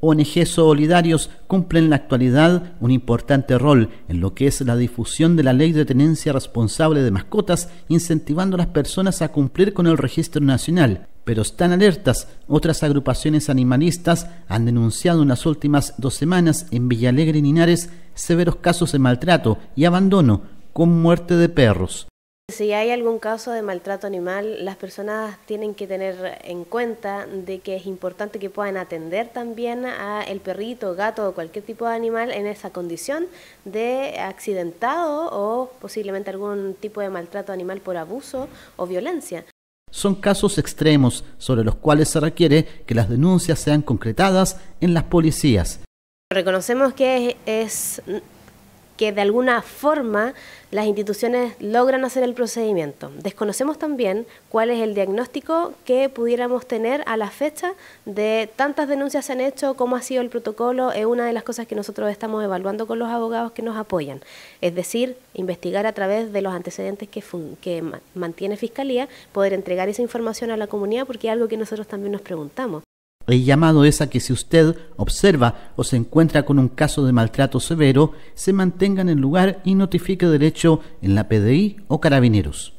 ONG solidarios cumplen en la actualidad un importante rol en lo que es la difusión de la ley de tenencia responsable de mascotas, incentivando a las personas a cumplir con el registro nacional. Pero están alertas, otras agrupaciones animalistas han denunciado en las últimas dos semanas en Villalegre y Linares severos casos de maltrato y abandono con muerte de perros. Si hay algún caso de maltrato animal, las personas tienen que tener en cuenta de que es importante que puedan atender también a el perrito, gato o cualquier tipo de animal en esa condición de accidentado o posiblemente algún tipo de maltrato animal por abuso o violencia. Son casos extremos sobre los cuales se requiere que las denuncias sean concretadas en las policías. Reconocemos que es, es que de alguna forma las instituciones logran hacer el procedimiento. Desconocemos también cuál es el diagnóstico que pudiéramos tener a la fecha de tantas denuncias se han hecho, cómo ha sido el protocolo, es una de las cosas que nosotros estamos evaluando con los abogados que nos apoyan. Es decir, investigar a través de los antecedentes que, que mantiene Fiscalía, poder entregar esa información a la comunidad, porque es algo que nosotros también nos preguntamos. El llamado es a que si usted observa o se encuentra con un caso de maltrato severo, se mantenga en el lugar y notifique derecho en la PDI o carabineros.